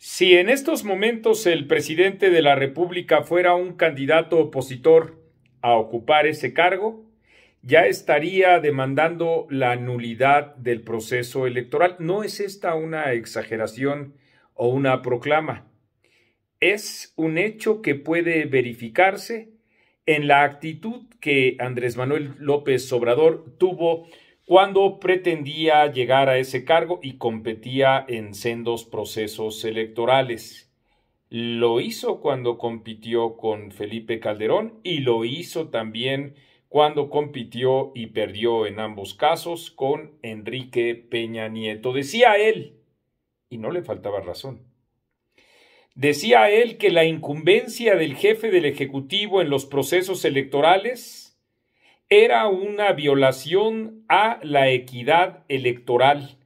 Si en estos momentos el presidente de la República fuera un candidato opositor a ocupar ese cargo, ya estaría demandando la nulidad del proceso electoral. No es esta una exageración o una proclama. Es un hecho que puede verificarse en la actitud que Andrés Manuel López Obrador tuvo cuando pretendía llegar a ese cargo y competía en sendos procesos electorales. Lo hizo cuando compitió con Felipe Calderón y lo hizo también cuando compitió y perdió en ambos casos con Enrique Peña Nieto. Decía él, y no le faltaba razón, decía él que la incumbencia del jefe del Ejecutivo en los procesos electorales era una violación a la equidad electoral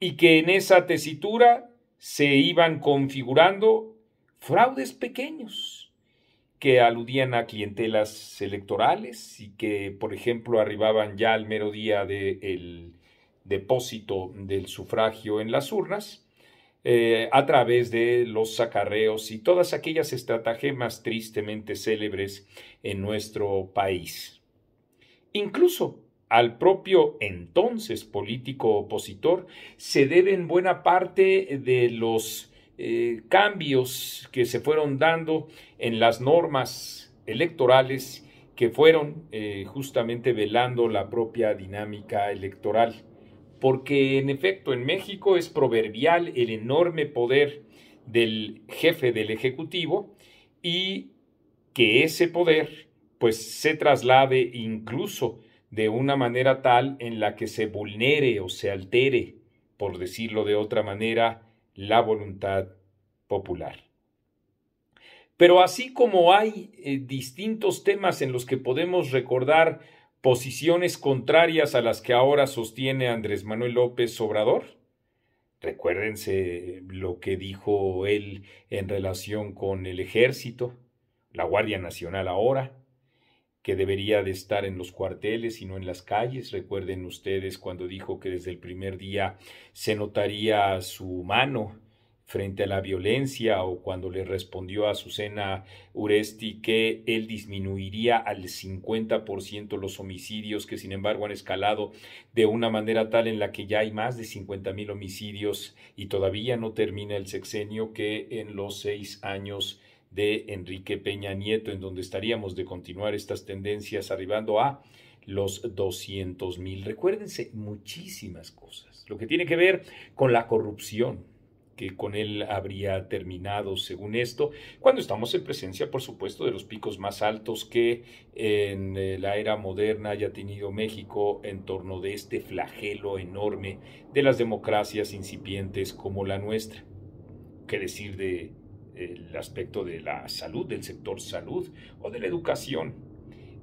y que en esa tesitura se iban configurando fraudes pequeños que aludían a clientelas electorales y que, por ejemplo, arribaban ya al mero día del depósito del sufragio en las urnas eh, a través de los sacarreos y todas aquellas estratagemas tristemente célebres en nuestro país incluso al propio entonces político opositor, se deben buena parte de los eh, cambios que se fueron dando en las normas electorales que fueron eh, justamente velando la propia dinámica electoral. Porque en efecto en México es proverbial el enorme poder del jefe del Ejecutivo y que ese poder pues se traslade incluso de una manera tal en la que se vulnere o se altere, por decirlo de otra manera, la voluntad popular. Pero así como hay eh, distintos temas en los que podemos recordar posiciones contrarias a las que ahora sostiene Andrés Manuel López Obrador, recuérdense lo que dijo él en relación con el ejército, la Guardia Nacional ahora, que debería de estar en los cuarteles y no en las calles. Recuerden ustedes cuando dijo que desde el primer día se notaría su mano frente a la violencia o cuando le respondió a Azucena Uresti que él disminuiría al 50% los homicidios que sin embargo han escalado de una manera tal en la que ya hay más de 50 mil homicidios y todavía no termina el sexenio que en los seis años de Enrique Peña Nieto, en donde estaríamos de continuar estas tendencias arribando a los 200 mil. Recuérdense muchísimas cosas. Lo que tiene que ver con la corrupción, que con él habría terminado, según esto, cuando estamos en presencia, por supuesto, de los picos más altos que en eh, la era moderna haya tenido México en torno de este flagelo enorme de las democracias incipientes como la nuestra. ¿Qué decir de el aspecto de la salud, del sector salud o de la educación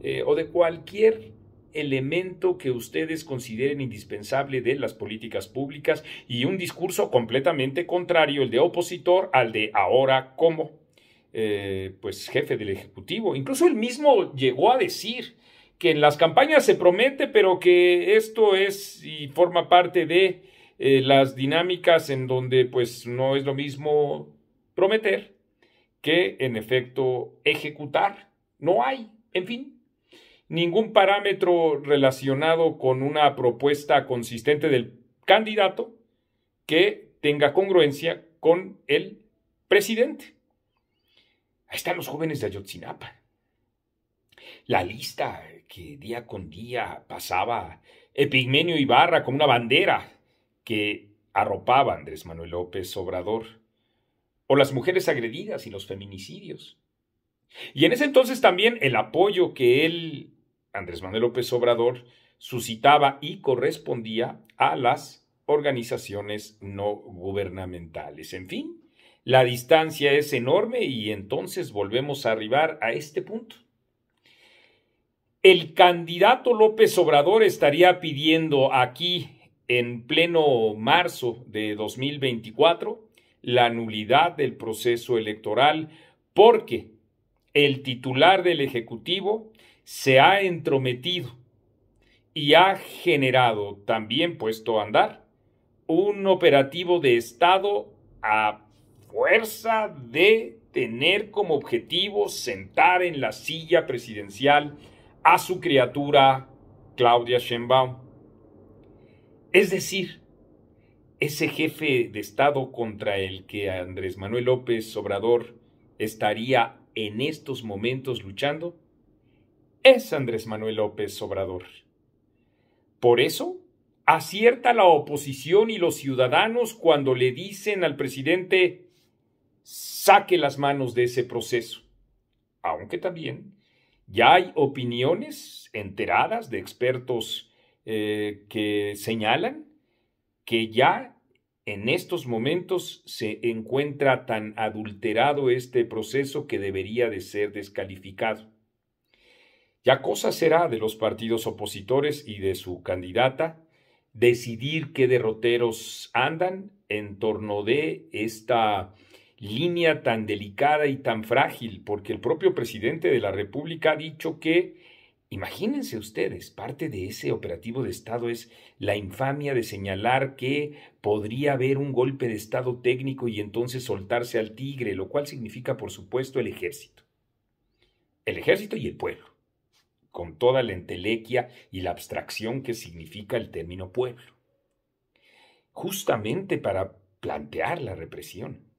eh, o de cualquier elemento que ustedes consideren indispensable de las políticas públicas y un discurso completamente contrario, el de opositor, al de ahora como eh, pues jefe del Ejecutivo. Incluso él mismo llegó a decir que en las campañas se promete, pero que esto es y forma parte de eh, las dinámicas en donde pues no es lo mismo prometer que en efecto ejecutar. No hay, en fin, ningún parámetro relacionado con una propuesta consistente del candidato que tenga congruencia con el presidente. Ahí están los jóvenes de Ayotzinapa. La lista que día con día pasaba Epigmenio Ibarra con una bandera que arropaba Andrés Manuel López Obrador o las mujeres agredidas y los feminicidios. Y en ese entonces también el apoyo que él, Andrés Manuel López Obrador, suscitaba y correspondía a las organizaciones no gubernamentales. En fin, la distancia es enorme y entonces volvemos a arribar a este punto. El candidato López Obrador estaría pidiendo aquí en pleno marzo de 2024 la nulidad del proceso electoral porque el titular del Ejecutivo se ha entrometido y ha generado, también puesto a andar, un operativo de Estado a fuerza de tener como objetivo sentar en la silla presidencial a su criatura Claudia Sheinbaum. Es decir, ese jefe de Estado contra el que Andrés Manuel López Obrador estaría en estos momentos luchando es Andrés Manuel López Obrador. Por eso, acierta la oposición y los ciudadanos cuando le dicen al presidente saque las manos de ese proceso. Aunque también ya hay opiniones enteradas de expertos eh, que señalan que ya en estos momentos se encuentra tan adulterado este proceso que debería de ser descalificado. Ya cosa será de los partidos opositores y de su candidata decidir qué derroteros andan en torno de esta línea tan delicada y tan frágil, porque el propio presidente de la República ha dicho que Imagínense ustedes, parte de ese operativo de Estado es la infamia de señalar que podría haber un golpe de Estado técnico y entonces soltarse al tigre, lo cual significa, por supuesto, el ejército. El ejército y el pueblo, con toda la entelequia y la abstracción que significa el término pueblo, justamente para plantear la represión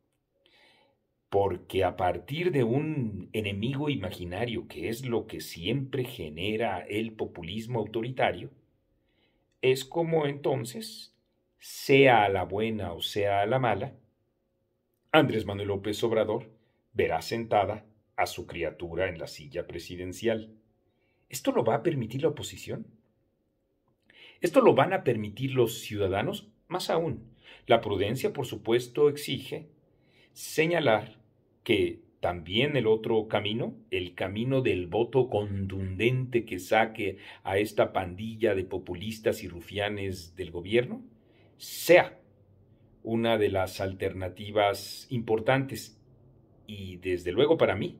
porque a partir de un enemigo imaginario, que es lo que siempre genera el populismo autoritario, es como entonces, sea a la buena o sea a la mala, Andrés Manuel López Obrador verá sentada a su criatura en la silla presidencial. ¿Esto lo va a permitir la oposición? ¿Esto lo van a permitir los ciudadanos? Más aún, la prudencia, por supuesto, exige señalar que también el otro camino, el camino del voto contundente que saque a esta pandilla de populistas y rufianes del gobierno, sea una de las alternativas importantes y desde luego para mí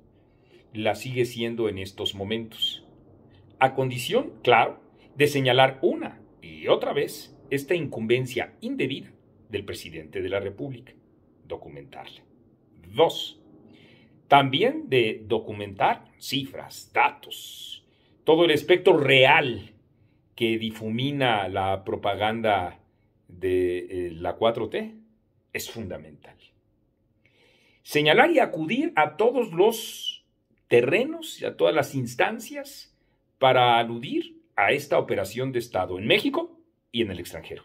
la sigue siendo en estos momentos. A condición, claro, de señalar una y otra vez esta incumbencia indebida del presidente de la República, documentarla. Dos, también de documentar cifras, datos, todo el espectro real que difumina la propaganda de eh, la 4T es fundamental. Señalar y acudir a todos los terrenos y a todas las instancias para aludir a esta operación de Estado en México y en el extranjero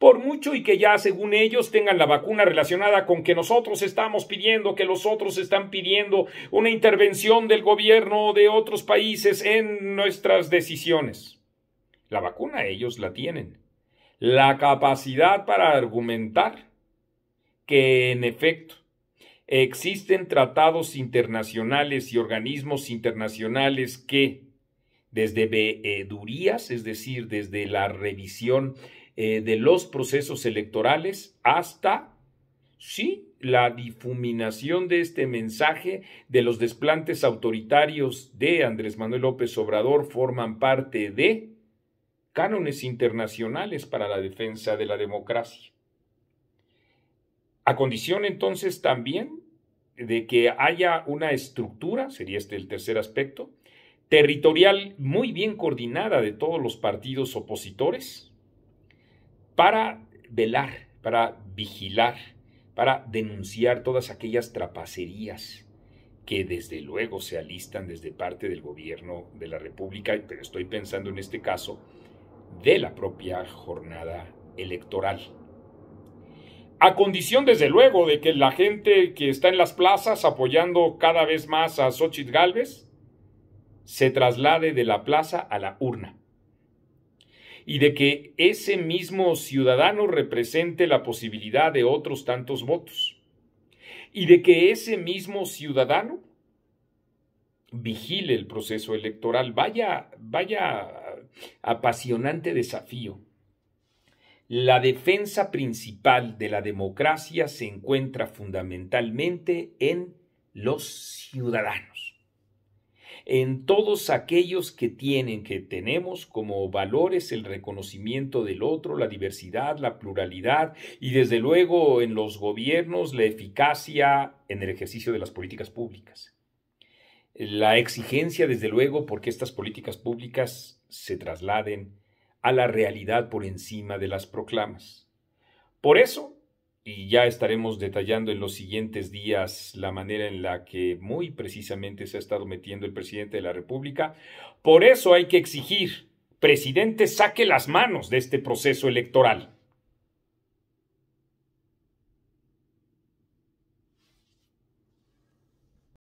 por mucho y que ya según ellos tengan la vacuna relacionada con que nosotros estamos pidiendo, que los otros están pidiendo una intervención del gobierno de otros países en nuestras decisiones. La vacuna ellos la tienen. La capacidad para argumentar que en efecto existen tratados internacionales y organismos internacionales que desde veedurías, es decir, desde la revisión eh, de los procesos electorales hasta, sí, la difuminación de este mensaje de los desplantes autoritarios de Andrés Manuel López Obrador forman parte de cánones internacionales para la defensa de la democracia. A condición entonces también de que haya una estructura, sería este el tercer aspecto, territorial muy bien coordinada de todos los partidos opositores, para velar, para vigilar, para denunciar todas aquellas trapacerías que desde luego se alistan desde parte del gobierno de la República, pero estoy pensando en este caso de la propia jornada electoral. A condición, desde luego, de que la gente que está en las plazas apoyando cada vez más a Xochitl Galvez se traslade de la plaza a la urna y de que ese mismo ciudadano represente la posibilidad de otros tantos votos y de que ese mismo ciudadano vigile el proceso electoral. Vaya, vaya apasionante desafío. La defensa principal de la democracia se encuentra fundamentalmente en los ciudadanos en todos aquellos que tienen, que tenemos como valores el reconocimiento del otro, la diversidad, la pluralidad y desde luego en los gobiernos la eficacia en el ejercicio de las políticas públicas. La exigencia desde luego porque estas políticas públicas se trasladen a la realidad por encima de las proclamas. Por eso, y ya estaremos detallando en los siguientes días la manera en la que muy precisamente se ha estado metiendo el presidente de la República. Por eso hay que exigir, presidente, saque las manos de este proceso electoral.